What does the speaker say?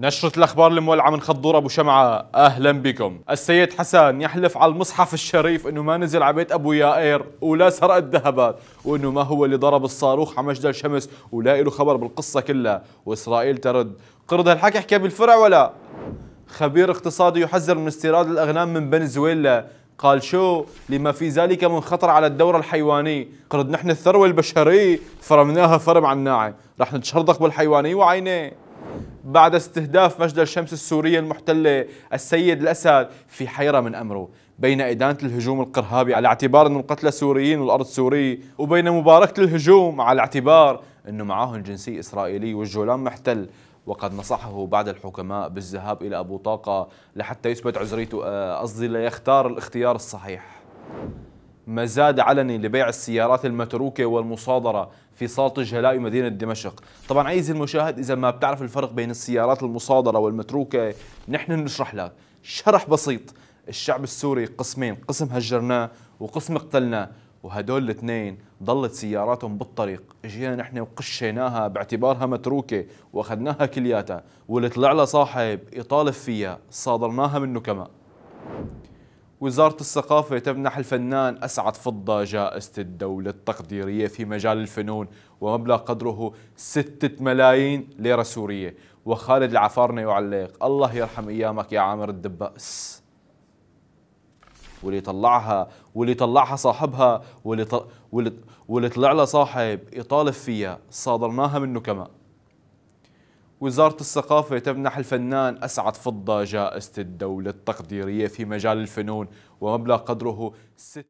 نشرة الأخبار المولعة من خضور أبو شمعة أهلا بكم السيد حسن يحلف على المصحف الشريف أنه ما نزل على بيت أبو يائر ولا سرق الذهبات وأنه ما هو اللي ضرب الصاروخ على مجدل شمس ولا له خبر بالقصة كلها وإسرائيل ترد قرض هالحكي حكى بالفرع ولا خبير اقتصادي يحذر من استيراد الأغنام من فنزويلا قال شو لما في ذلك من خطر على الدورة الحيوانية قرض نحن الثروة البشرية فرمناها فرم عن ناعم رح نتشردق بالحيوانية وعينيه بعد استهداف مجد الشمس السورية المحتلة السيد الأسد في حيرة من أمره بين إدانة الهجوم القرهابي على اعتبار أنه القتلى سوريين والأرض سورية وبين مباركة الهجوم على اعتبار أنه معاهم جنسي إسرائيلي والجولان محتل وقد نصحه بعض الحكماء بالذهاب إلى أبو طاقة لحتى يثبت عذريته آه، قصدي ليختار الاختيار الصحيح مزاد علني لبيع السيارات المتروكة والمصادرة في صالة الجلاء مدينة دمشق طبعا عزيزي المشاهد إذا ما بتعرف الفرق بين السيارات المصادرة والمتروكة نحن نشرح لك شرح بسيط الشعب السوري قسمين قسم هجرناه وقسم قتلناه وهدول الاثنين ضلت سياراتهم بالطريق اجينا نحن وقشيناها باعتبارها متروكة واخذناها كلياتها واللي طلع لها صاحب يطالب فيها صادرناها منه كمان وزارة الثقافة تمنح الفنان أسعد فضة جائزة الدولة التقديرية في مجال الفنون ومبلغ قدره ستة ملايين ليرة سورية وخالد العفارنة يعلق الله يرحم أيامك يا عامر الدباس واللي طلعها واللي طلعها صاحبها واللي, واللي طلع لها صاحب يطالب فيها صادرناها منه كمان وزارة الثقافة تمنح الفنان أسعد فضة جائزة الدولة التقديرية في مجال الفنون ومبلغ قدره ست